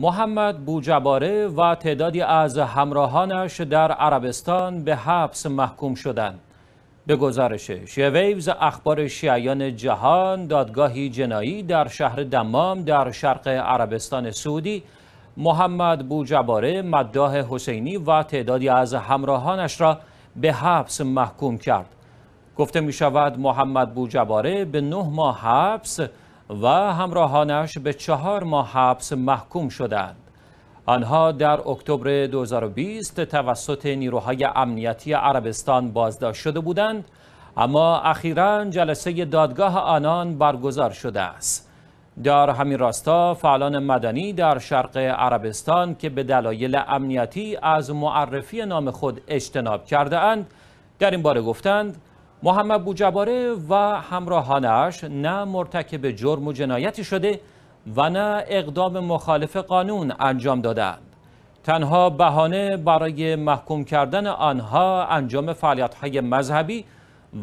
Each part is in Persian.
محمد بوجباره و تعدادی از همراهانش در عربستان به حبس محکوم شدند. به گزارش شیویوز اخبار شیعیان جهان دادگاهی جنایی در شهر دمام در شرق عربستان سعودی محمد بوجباره مداح حسینی و تعدادی از همراهانش را به حبس محکوم کرد گفته می شود محمد بوجباره به نه ماه حبس و همراهانش به چهار ماه حبس محکوم شدند. آنها در اکتبر 2020 توسط نیروهای امنیتی عربستان بازداشت شده بودند اما اخیرا جلسه دادگاه آنان برگزار شده است. در همین راستا فعالان مدنی در شرق عربستان که به دلایل امنیتی از معرفی نام خود اجتناب کرده اند در این باره گفتند محمد بوجباره و همراهانش نه مرتکب جرم و جنایتی شده و نه اقدام مخالف قانون انجام دادند تنها بهانه برای محکوم کردن آنها انجام فعالیت‌های مذهبی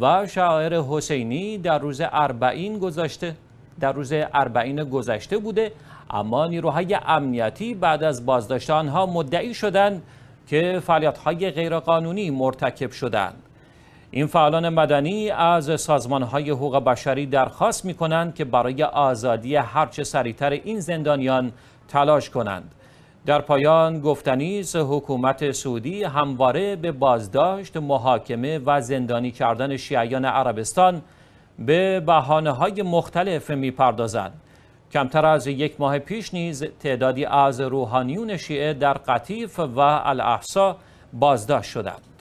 و شاعر حسینی در روز اربعین گذاشته در روز اربعین گذشته بوده اما نیروهای امنیتی بعد از بازداشت آنها مدعی شدند که فعالیت‌های غیرقانونی مرتکب شدند این فعالان مدنی از سازمانهای حقوق بشری درخواست می کنند که برای آزادی هرچه سریعتر این زندانیان تلاش کنند. در پایان گفتنیز حکومت سعودی همواره به بازداشت، محاکمه و زندانی کردن شیعیان عربستان به بحانه های مختلف می پردازند. کمتر از یک ماه پیش نیز تعدادی از روحانیون شیعه در قطیف و الاحسا بازداشت شدند.